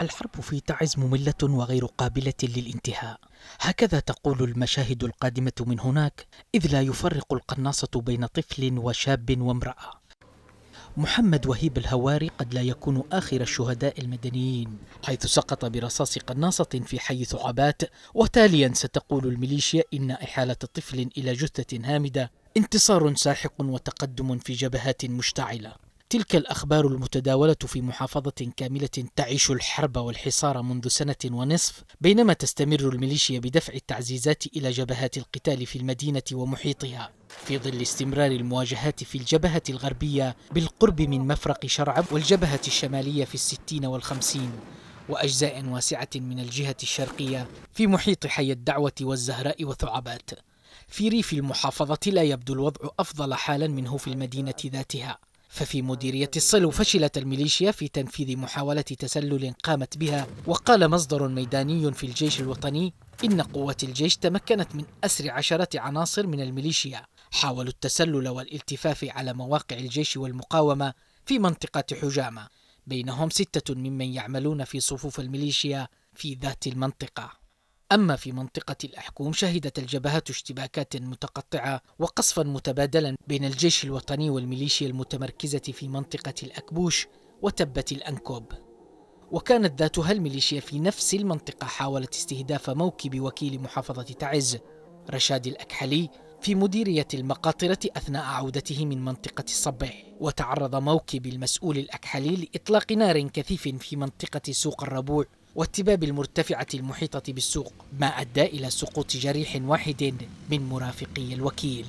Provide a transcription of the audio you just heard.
الحرب في تعز مملة وغير قابلة للانتهاء هكذا تقول المشاهد القادمة من هناك إذ لا يفرق القناصة بين طفل وشاب وامرأة محمد وهيب الهواري قد لا يكون آخر الشهداء المدنيين حيث سقط برصاص قناصة في حي ثعبات وتاليا ستقول الميليشيا إن إحالة طفل إلى جثة هامدة انتصار ساحق وتقدم في جبهات مشتعلة تلك الأخبار المتداولة في محافظة كاملة تعيش الحرب والحصار منذ سنة ونصف بينما تستمر الميليشيا بدفع التعزيزات إلى جبهات القتال في المدينة ومحيطها في ظل استمرار المواجهات في الجبهة الغربية بالقرب من مفرق شرعب والجبهة الشمالية في الستين والخمسين وأجزاء واسعة من الجهة الشرقية في محيط حي الدعوة والزهراء وثعبات في ريف المحافظة لا يبدو الوضع أفضل حالا منه في المدينة ذاتها ففي مديرية الصلو فشلت الميليشيا في تنفيذ محاولة تسلل قامت بها وقال مصدر ميداني في الجيش الوطني إن قوات الجيش تمكنت من أسر عشرة عناصر من الميليشيا حاولوا التسلل والالتفاف على مواقع الجيش والمقاومة في منطقة حجامة بينهم ستة ممن يعملون في صفوف الميليشيا في ذات المنطقة أما في منطقة الأحكوم شهدت الجبهات اشتباكات متقطعة وقصفا متبادلا بين الجيش الوطني والميليشيا المتمركزة في منطقة الأكبوش وتبة الأنكوب وكانت ذاتها الميليشيا في نفس المنطقة حاولت استهداف موكب وكيل محافظة تعز رشاد الأكحلي في مديرية المقاطرة أثناء عودته من منطقة الصبع وتعرض موكب المسؤول الأكحلي لإطلاق نار كثيف في منطقة سوق الربوع والتباب المرتفعة المحيطة بالسوق ما أدى إلى سقوط جريح واحد من مرافقي الوكيل